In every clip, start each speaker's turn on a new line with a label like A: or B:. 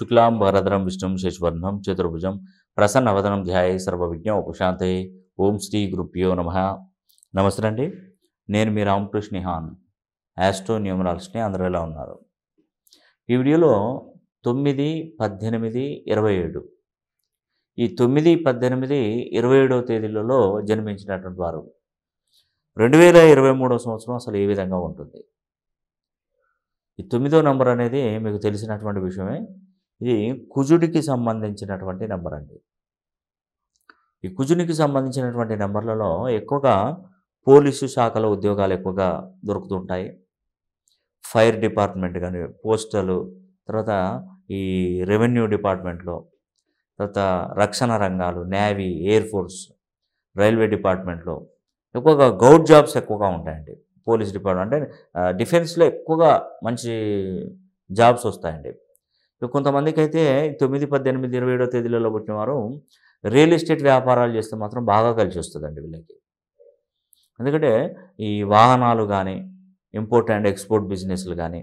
A: శుక్లాం వరదరం విష్ణు శశివర్ణం చతుర్భుజం ప్రసన్నవదనం ధ్యాయ సర్వవిజ్ఞం ఉపశాంతే ఓం శ్రీ గురుభ్యో నమ నమస్తే అండి నేను మీ రామకృష్ణ హాన్ యాస్ట్రో న్యూమరాలజీని అందరూ ఎలా ఉన్నారు ఈ వీడియోలో తొమ్మిది పద్దెనిమిది ఇరవై ఏడు ఈ తొమ్మిది పద్దెనిమిది ఇరవై ఏడవ తేదీలలో జన్మించినటువంటి వారు రెండు వేల ఇరవై మూడవ సంవత్సరం అసలు ఏ విధంగా ఉంటుంది ఈ తొమ్మిదో నంబర్ అనేది మీకు తెలిసినటువంటి విషయమే ఇది కుజుడికి సంబంధించినటువంటి నెంబర్ అండి ఈ కుజునికి సంబంధించినటువంటి నెంబర్లలో ఎక్కువగా పోలీసు శాఖలో ఉద్యోగాలు ఎక్కువగా దొరుకుతుంటాయి ఫైర్ డిపార్ట్మెంట్ కానీ పోస్టలు తర్వాత ఈ రెవెన్యూ డిపార్ట్మెంట్లో తర్వాత రక్షణ రంగాలు నేవీ ఎయిర్ ఫోర్స్ రైల్వే డిపార్ట్మెంట్లో ఎక్కువగా గౌడ్ జాబ్స్ ఎక్కువగా ఉంటాయండి పోలీస్ డిపార్ట్మెంట్ అంటే డిఫెన్స్లో ఎక్కువగా మంచి జాబ్స్ వస్తాయండి కొంతమందికి అయితే తొమ్మిది పద్దెనిమిది ఇరవై ఏడో తేదీలలో పుట్టిన వారు రియల్ ఎస్టేట్ వ్యాపారాలు చేస్తే మాత్రం బాగా కలిసి వస్తుందండి వీళ్ళకి ఎందుకంటే ఈ వాహనాలు కానీ ఇంపోర్ట్ అండ్ ఎక్స్పోర్ట్ బిజినెస్లు కానీ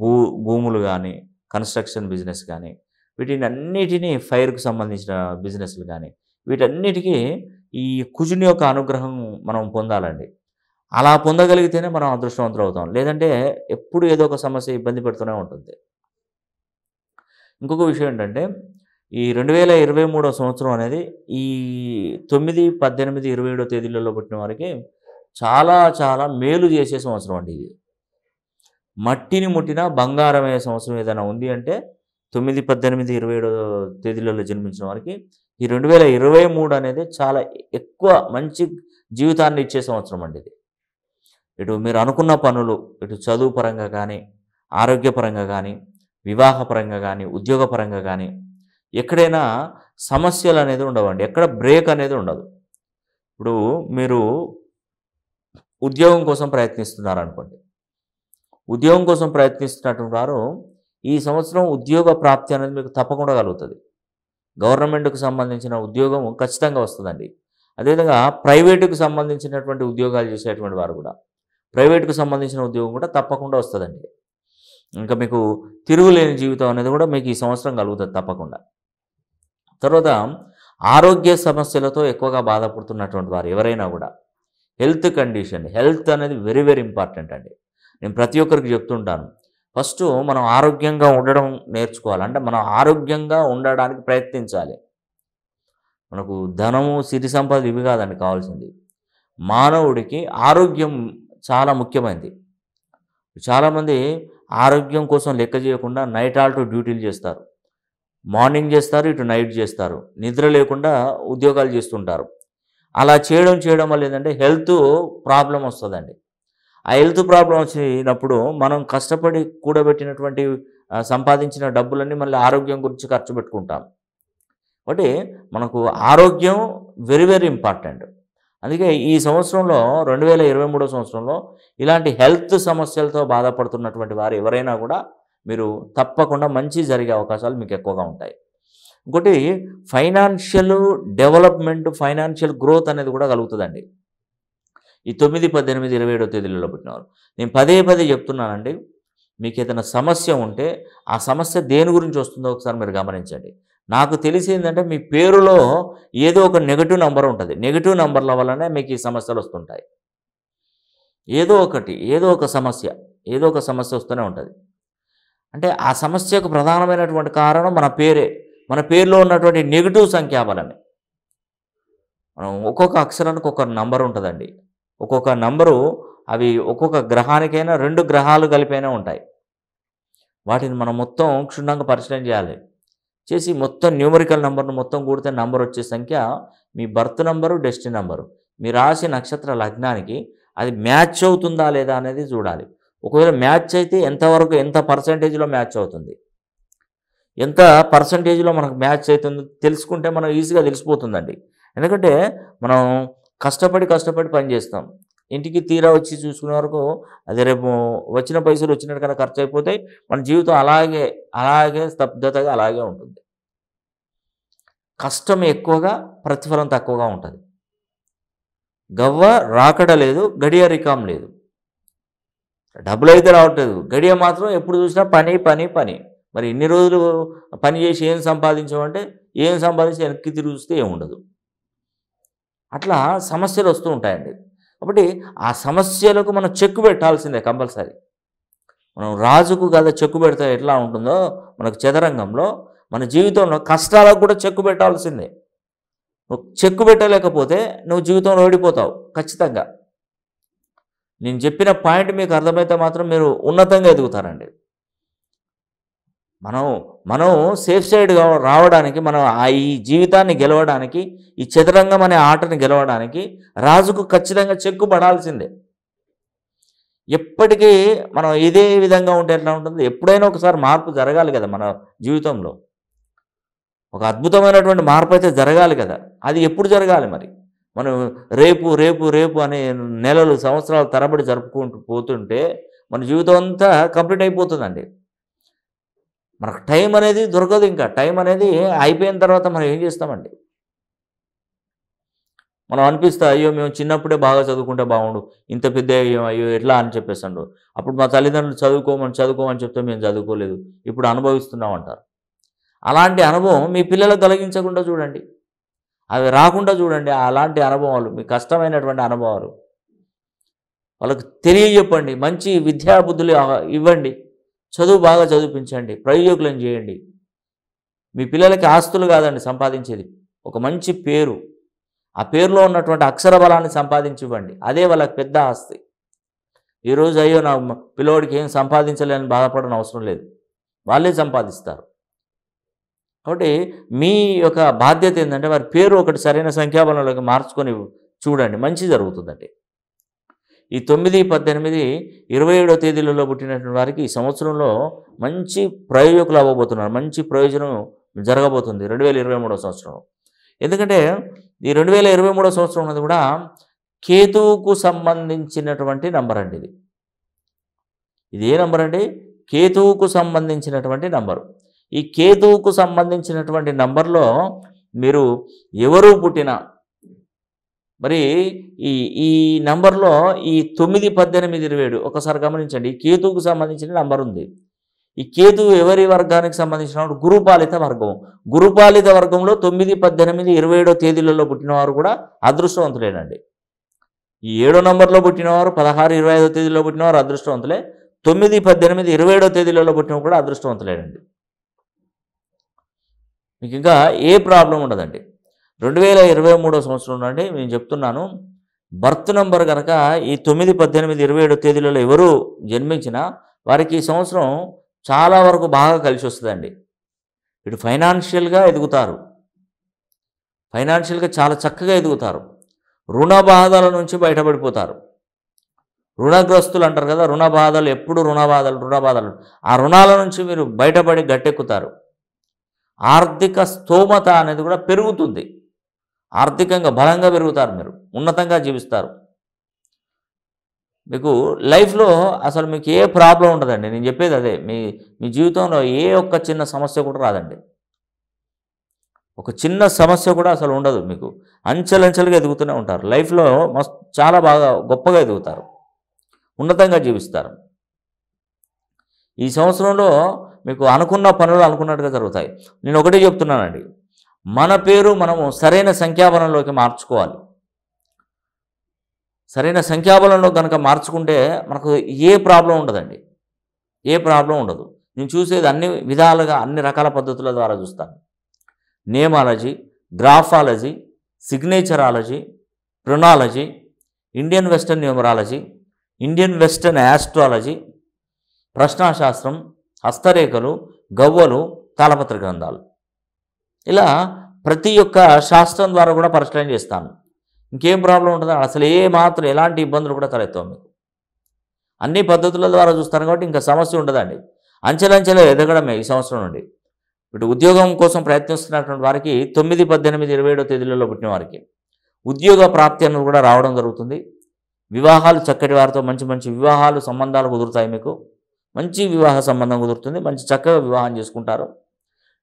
A: భూ భూములు కానీ కన్స్ట్రక్షన్ బిజినెస్ కానీ వీటిని అన్నిటినీ ఫైర్కు సంబంధించిన బిజినెస్లు కానీ వీటన్నిటికీ ఈ కుజుని యొక్క అనుగ్రహం మనం పొందాలండి అలా పొందగలిగితేనే మనం అదృష్టవంతులు అవుతాం లేదంటే ఎప్పుడు ఏదో ఒక సమస్య ఇబ్బంది పెడుతూనే ఉంటుంది ఇంకొక విషయం ఏంటంటే ఈ రెండు వేల ఇరవై మూడో సంవత్సరం అనేది ఈ తొమ్మిది పద్దెనిమిది ఇరవై ఏడో తేదీలలో పుట్టిన వారికి చాలా చాలా మేలు చేసే సంవత్సరం అండి ఇది మట్టిని ముట్టిన బంగారమయ్యే సంవత్సరం ఏదైనా ఉంది అంటే తొమ్మిది పద్దెనిమిది ఇరవై ఏడో తేదీలలో జన్మించిన వారికి ఈ రెండు వేల ఇరవై మూడు అనేది చాలా ఎక్కువ మంచి జీవితాన్ని ఇచ్చే సంవత్సరం అండి ఇది ఇటు మీరు అనుకున్న పనులు ఇటు చదువు పరంగా కానీ ఆరోగ్యపరంగా కానీ వివాహపరంగా కానీ ఉద్యోగపరంగా కానీ ఎక్కడైనా సమస్యలు అనేది ఉండవండి ఎక్కడ బ్రేక్ అనేది ఉండదు ఇప్పుడు మీరు ఉద్యోగం కోసం ప్రయత్నిస్తున్నారు అనుకోండి ఉద్యోగం కోసం ప్రయత్నిస్తున్నటువంటి వారు ఈ సంవత్సరం ఉద్యోగ ప్రాప్తి అనేది మీకు తప్పకుండా కలుగుతుంది గవర్నమెంట్కు సంబంధించిన ఉద్యోగం ఖచ్చితంగా వస్తుందండి అదేవిధంగా ప్రైవేటుకు సంబంధించినటువంటి ఉద్యోగాలు చేసేటువంటి వారు కూడా ప్రైవేటుకు సంబంధించిన ఉద్యోగం కూడా తప్పకుండా వస్తుందండి ఇంకా మీకు తిరుగులేని జీవితం అనేది కూడా మీకు ఈ సంవత్సరం కలుగుతుంది తప్పకుండా తర్వాత ఆరోగ్య సమస్యలతో ఎక్కువగా బాధపడుతున్నటువంటి వారు ఎవరైనా కూడా హెల్త్ కండిషన్ హెల్త్ అనేది వెరీ వెరీ ఇంపార్టెంట్ అండి నేను ప్రతి ఒక్కరికి చెప్తుంటాను ఫస్ట్ మనం ఆరోగ్యంగా ఉండడం నేర్చుకోవాలంటే మనం ఆరోగ్యంగా ఉండడానికి ప్రయత్నించాలి మనకు ధనము సిరి సంపద ఇవి కాదండి కావాల్సింది మానవుడికి ఆరోగ్యం చాలా ముఖ్యమైనది చాలామంది ఆరోగ్యం కోసం లెక్క చేయకుండా నైట్ ఆల్టో డ్యూటీలు చేస్తారు మార్నింగ్ చేస్తారు ఇటు నైట్ చేస్తారు నిద్ర లేకుండా ఉద్యోగాలు చేస్తుంటారు అలా చేయడం చేయడం వల్ల ఏంటంటే హెల్త్ ప్రాబ్లం వస్తుందండి ఆ హెల్త్ ప్రాబ్లం వచ్చినప్పుడు మనం కష్టపడి కూడబెట్టినటువంటి సంపాదించిన డబ్బులన్నీ మళ్ళీ ఆరోగ్యం గురించి ఖర్చు పెట్టుకుంటాం కాబట్టి మనకు ఆరోగ్యం వెరీ వెరీ ఇంపార్టెంట్ అందుకే ఈ సంవత్సరంలో రెండు వేల ఇరవై మూడో సంవత్సరంలో ఇలాంటి హెల్త్ సమస్యలతో బాధపడుతున్నటువంటి వారు ఎవరైనా కూడా మీరు తప్పకుండా మంచి జరిగే అవకాశాలు మీకు ఎక్కువగా ఉంటాయి ఇంకోటి ఫైనాన్షియల్ డెవలప్మెంట్ ఫైనాన్షియల్ గ్రోత్ అనేది కూడా కలుగుతుందండి ఈ తొమ్మిది పద్దెనిమిది ఇరవై ఏడో తేదీలలో పుట్టినవారు నేను పదే పదే చెప్తున్నానండి మీకు ఏదైనా సమస్య ఉంటే ఆ సమస్య దేని గురించి వస్తుందో ఒకసారి మీరు గమనించండి నాకు ఏంటంటే మీ పేరులో ఏదో ఒక నెగటివ్ నెంబర్ ఉంటుంది నెగటివ్ నెంబర్ల వల్లనే మీకు ఈ సమస్యలు వస్తుంటాయి ఏదో ఒకటి ఏదో ఒక సమస్య ఏదో ఒక సమస్య వస్తూనే ఉంటుంది అంటే ఆ సమస్యకు ప్రధానమైనటువంటి కారణం మన పేరే మన పేరులో ఉన్నటువంటి నెగిటివ్ సంఖ్యాబలమే మనం ఒక్కొక్క అక్షరానికి ఒక నంబర్ ఉంటుందండి ఒక్కొక్క నంబరు అవి ఒక్కొక్క గ్రహానికైనా రెండు గ్రహాలు కలిపైనా ఉంటాయి వాటిని మనం మొత్తం క్షుణ్ణంగా పరిశీలన చేయాలి చేసి మొత్తం న్యూమరికల్ నెంబర్ను మొత్తం కూడితే నంబర్ వచ్చే సంఖ్య మీ బర్త్ నంబరు డెస్టిన్ నంబరు మీ రాసి నక్షత్ర లగ్నానికి అది మ్యాచ్ అవుతుందా లేదా అనేది చూడాలి ఒకవేళ మ్యాచ్ అయితే ఎంతవరకు ఎంత పర్సంటేజ్లో మ్యాచ్ అవుతుంది ఎంత పర్సంటేజ్లో మనకు మ్యాచ్ అవుతుందో తెలుసుకుంటే మనం ఈజీగా తెలిసిపోతుందండి ఎందుకంటే మనం కష్టపడి కష్టపడి పనిచేస్తాం ఇంటికి తీరా వచ్చి చూసుకునే వరకు అది రేపు వచ్చిన పైసలు వచ్చినట్టుగా ఖర్చు అయిపోతాయి మన జీవితం అలాగే అలాగే స్తబ్దతగా అలాగే ఉంటుంది కష్టం ఎక్కువగా ప్రతిఫలం తక్కువగా ఉంటుంది గవ్వ రాకడ లేదు గడియ రికాం లేదు డబ్బులు అయితే రావట్లేదు గడియ మాత్రం ఎప్పుడు చూసినా పని పని పని మరి ఇన్ని రోజులు పని చేసి ఏం సంపాదించామంటే ఏం సంపాదించి వెనక్కి చూస్తే ఏముండదు అట్లా సమస్యలు వస్తూ ఉంటాయండి కాబట్టి ఆ సమస్యలకు మనం చెక్కు పెట్టాల్సిందే కంపల్సరీ మనం రాజుకు కదా చెక్కు పెడితే ఎట్లా ఉంటుందో మనకు చదరంగంలో మన జీవితంలో కష్టాలకు కూడా చెక్కు పెట్టాల్సిందే నువ్వు చెక్కు పెట్టలేకపోతే నువ్వు జీవితంలో ఓడిపోతావు ఖచ్చితంగా నేను చెప్పిన పాయింట్ మీకు అర్థమైతే మాత్రం మీరు ఉన్నతంగా ఎదుగుతారండి మనం మనం సేఫ్ సైడ్ రావడానికి మనం ఆ ఈ జీవితాన్ని గెలవడానికి ఈ చదరంగం అనే ఆటను గెలవడానికి రాజుకు ఖచ్చితంగా చెక్కు పడాల్సిందే ఎప్పటికీ మనం ఇదే విధంగా ఉంటే ఎట్లా ఉంటుంది ఎప్పుడైనా ఒకసారి మార్పు జరగాలి కదా మన జీవితంలో ఒక అద్భుతమైనటువంటి మార్పు అయితే జరగాలి కదా అది ఎప్పుడు జరగాలి మరి మనం రేపు రేపు రేపు అనే నెలలు సంవత్సరాల తరబడి జరుపుకుంటూ పోతుంటే మన జీవితం అంతా కంప్లీట్ అయిపోతుందండి మనకు టైం అనేది దొరకదు ఇంకా టైం అనేది అయిపోయిన తర్వాత మనం ఏం చేస్తామండి మనం అనిపిస్తా అయ్యో మేము చిన్నప్పుడే బాగా చదువుకుంటే బాగుండు ఇంత పెద్ద అయ్యో ఎట్లా అని చెప్పేసాడు అప్పుడు మా తల్లిదండ్రులు చదువుకోమని చదువుకోమని చెప్తే మేము చదువుకోలేదు ఇప్పుడు అనుభవిస్తున్నాం అంటారు అలాంటి అనుభవం మీ పిల్లలకు కలిగించకుండా చూడండి అవి రాకుండా చూడండి అలాంటి అనుభవాలు మీ కష్టమైనటువంటి అనుభవాలు వాళ్ళకు తెలియజెప్పండి మంచి విద్యా బుద్ధులు ఇవ్వండి చదువు బాగా చదివించండి ప్రయోజకులను చేయండి మీ పిల్లలకి ఆస్తులు కాదండి సంపాదించేది ఒక మంచి పేరు ఆ పేరులో ఉన్నటువంటి అక్షర బలాన్ని సంపాదించివ్వండి అదే వాళ్ళకి పెద్ద ఆస్తి ఈరోజు అయ్యో నా పిల్లోడికి ఏం సంపాదించలేని బాధపడని అవసరం లేదు వాళ్ళే సంపాదిస్తారు కాబట్టి మీ యొక్క బాధ్యత ఏంటంటే వారి పేరు ఒకటి సరైన సంఖ్యాబలంలోకి మార్చుకొని చూడండి మంచి జరుగుతుందండి ఈ తొమ్మిది పద్దెనిమిది ఇరవై ఏడో తేదీలలో పుట్టినటువంటి వారికి ఈ సంవత్సరంలో మంచి ప్రయోజకులు అవ్వబోతున్నారు మంచి ప్రయోజనం జరగబోతుంది రెండు వేల ఇరవై సంవత్సరం ఎందుకంటే ఈ రెండు వేల ఇరవై సంవత్సరం ఉన్నది కూడా కేతువుకు సంబంధించినటువంటి నంబర్ అండి ఇది ఇది ఏ నంబర్ అండి కేతువుకు సంబంధించినటువంటి నంబరు ఈ కేతువుకు సంబంధించినటువంటి నంబర్లో మీరు ఎవరు పుట్టినా మరి ఈ ఈ నంబర్లో ఈ తొమ్మిది పద్దెనిమిది ఇరవై ఏడు ఒకసారి గమనించండి కేతువుకు సంబంధించిన నంబర్ ఉంది ఈ కేతు ఎవరి వర్గానికి సంబంధించిన గురుపాలిత వర్గం గురుపాలిత వర్గంలో తొమ్మిది పద్దెనిమిది ఇరవై ఏడో తేదీలలో పుట్టినవారు కూడా అదృష్టవంతులేనండి ఈ ఏడో నంబర్లో పుట్టినవారు పదహారు ఇరవై ఐదో తేదీలో పుట్టినవారు అదృష్టవంతులే తొమ్మిది పద్దెనిమిది ఇరవై ఏడో తేదీలలో పుట్టిన కూడా అదృష్టవంతులేనండి మీకు ఇంకా ఏ ప్రాబ్లం ఉండదండి రెండు వేల ఇరవై మూడో సంవత్సరం నుండి నేను చెప్తున్నాను బర్త్ నంబర్ కనుక ఈ తొమ్మిది పద్దెనిమిది ఇరవై ఏడో తేదీలలో ఎవరు జన్మించినా వారికి ఈ సంవత్సరం చాలా వరకు బాగా కలిసి వస్తుందండి ఇటు ఫైనాన్షియల్గా ఎదుగుతారు ఫైనాన్షియల్గా చాలా చక్కగా ఎదుగుతారు రుణ బాధల నుంచి బయటపడిపోతారు రుణగ్రస్తులు అంటారు కదా రుణ బాధలు ఎప్పుడు రుణ బాధలు రుణ బాధలు ఆ రుణాల నుంచి మీరు బయటపడి గట్టెక్కుతారు ఆర్థిక స్తోమత అనేది కూడా పెరుగుతుంది ఆర్థికంగా బలంగా పెరుగుతారు మీరు ఉన్నతంగా జీవిస్తారు మీకు లైఫ్లో అసలు మీకు ఏ ప్రాబ్లం ఉండదండి నేను చెప్పేది అదే మీ మీ జీవితంలో ఏ ఒక్క చిన్న సమస్య కూడా రాదండి ఒక చిన్న సమస్య కూడా అసలు ఉండదు మీకు అంచెలంచెలుగా ఎదుగుతూనే ఉంటారు లైఫ్లో మస్ చాలా బాగా గొప్పగా ఎదుగుతారు ఉన్నతంగా జీవిస్తారు ఈ సంవత్సరంలో మీకు అనుకున్న పనులు అనుకున్నట్టుగా జరుగుతాయి నేను ఒకటే చెప్తున్నానండి మన పేరు మనము సరైన సంఖ్యాబలంలోకి మార్చుకోవాలి సరైన సంఖ్యాబలంలో కనుక మార్చుకుంటే మనకు ఏ ప్రాబ్లం ఉండదండి ఏ ప్రాబ్లం ఉండదు నేను చూసేది అన్ని విధాలుగా అన్ని రకాల పద్ధతుల ద్వారా చూస్తాను nameology graphology signaturology pronology Indian western numerology Indian western astrology ప్రశ్నాశాస్త్రం హస్తరేఖలు గవ్వలు తాళపత్ర గ్రంథాలు ఇలా ప్రతి ఒక్క శాస్త్రం ద్వారా కూడా పరిష్కారం చేస్తాను ఇంకేం ప్రాబ్లం ఉంటుందో అసలు ఏ మాత్రం ఎలాంటి ఇబ్బందులు కూడా తలెత్తావు మీకు అన్ని పద్ధతుల ద్వారా చూస్తాను కాబట్టి ఇంకా సమస్య ఉండదండి అంచెలంచెలు ఎదగడమే ఈ సంవత్సరం నుండి ఇప్పుడు ఉద్యోగం కోసం ప్రయత్నిస్తున్నటువంటి వారికి తొమ్మిది పద్దెనిమిది ఇరవై ఏడో తేదీలలో పుట్టిన వారికి ఉద్యోగ ప్రాప్తి అన్నది కూడా రావడం జరుగుతుంది వివాహాలు చక్కటి వారితో మంచి మంచి వివాహాలు సంబంధాలు కుదురుతాయి మీకు మంచి వివాహ సంబంధం కుదురుతుంది మంచి చక్కగా వివాహం చేసుకుంటారు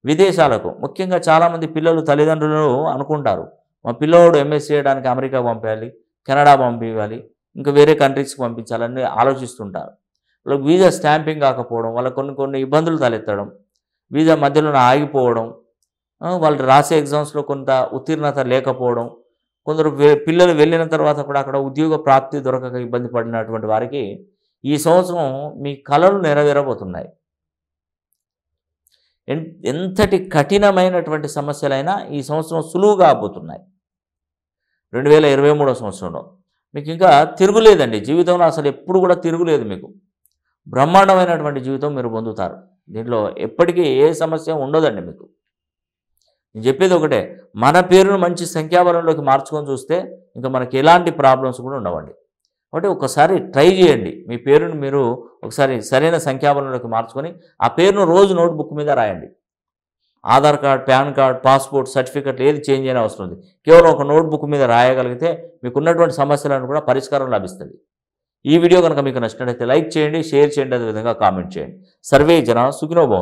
A: విదేశాలకు ముఖ్యంగా చాలామంది పిల్లలు తల్లిదండ్రులు అనుకుంటారు మా పిల్లవాడు ఎంఎస్ చేయడానికి అమెరికా పంపించాలి కెనడా పంపించాలి ఇంకా వేరే కంట్రీస్కి పంపించాలని ఆలోచిస్తుంటారు వాళ్ళకి వీజా స్టాంపింగ్ కాకపోవడం వాళ్ళకి కొన్ని కొన్ని ఇబ్బందులు తలెత్తడం వీజా మధ్యలో ఆగిపోవడం వాళ్ళు రాసే ఎగ్జామ్స్లో కొంత ఉత్తీర్ణత లేకపోవడం కొందరు పిల్లలు వెళ్ళిన తర్వాత కూడా అక్కడ ఉద్యోగ ప్రాప్తి దొరకక ఇబ్బంది పడినటువంటి వారికి ఈ సంవత్సరం మీ కళలు నెరవేరబోతున్నాయి ఎంతటి కఠినమైనటువంటి సమస్యలైనా ఈ సంవత్సరం సులువుగా ఆపోతున్నాయి రెండు వేల ఇరవై మూడో సంవత్సరంలో మీకు ఇంకా తిరుగులేదండి జీవితంలో అసలు ఎప్పుడు కూడా తిరుగులేదు మీకు బ్రహ్మాండమైనటువంటి జీవితం మీరు పొందుతారు దీంట్లో ఎప్పటికీ ఏ సమస్య ఉండదండి మీకు నేను చెప్పేది ఒకటే మన పేరును మంచి సంఖ్యాబలంలోకి మార్చుకొని చూస్తే ఇంకా మనకి ఎలాంటి ప్రాబ్లమ్స్ కూడా ఉండవండి కాబట్టి ఒకసారి ట్రై చేయండి మీ పేరును మీరు ఒకసారి సరైన సంఖ్యాబలంలోకి మార్చుకొని ఆ పేరును రోజు నోట్బుక్ మీద రాయండి Aadhaar card PAN card passport certificate ఏది చేంజ్ అయిన అవసరం ఉంది కేవలం ఒక నోట్బుక్ మీద రాయగలిగితే మీకు ఉన్నటువంటి సమస్యలను కూడా పరిష్కారం లభిస్తుంది ఈ వీడియో కనుక మీకు నచ్చినట్లయితే లైక్ చేయండి షేర్ చేయండి అదేవిధంగా కామెంట్ చేయండి సర్వే జన సుఖినోభవం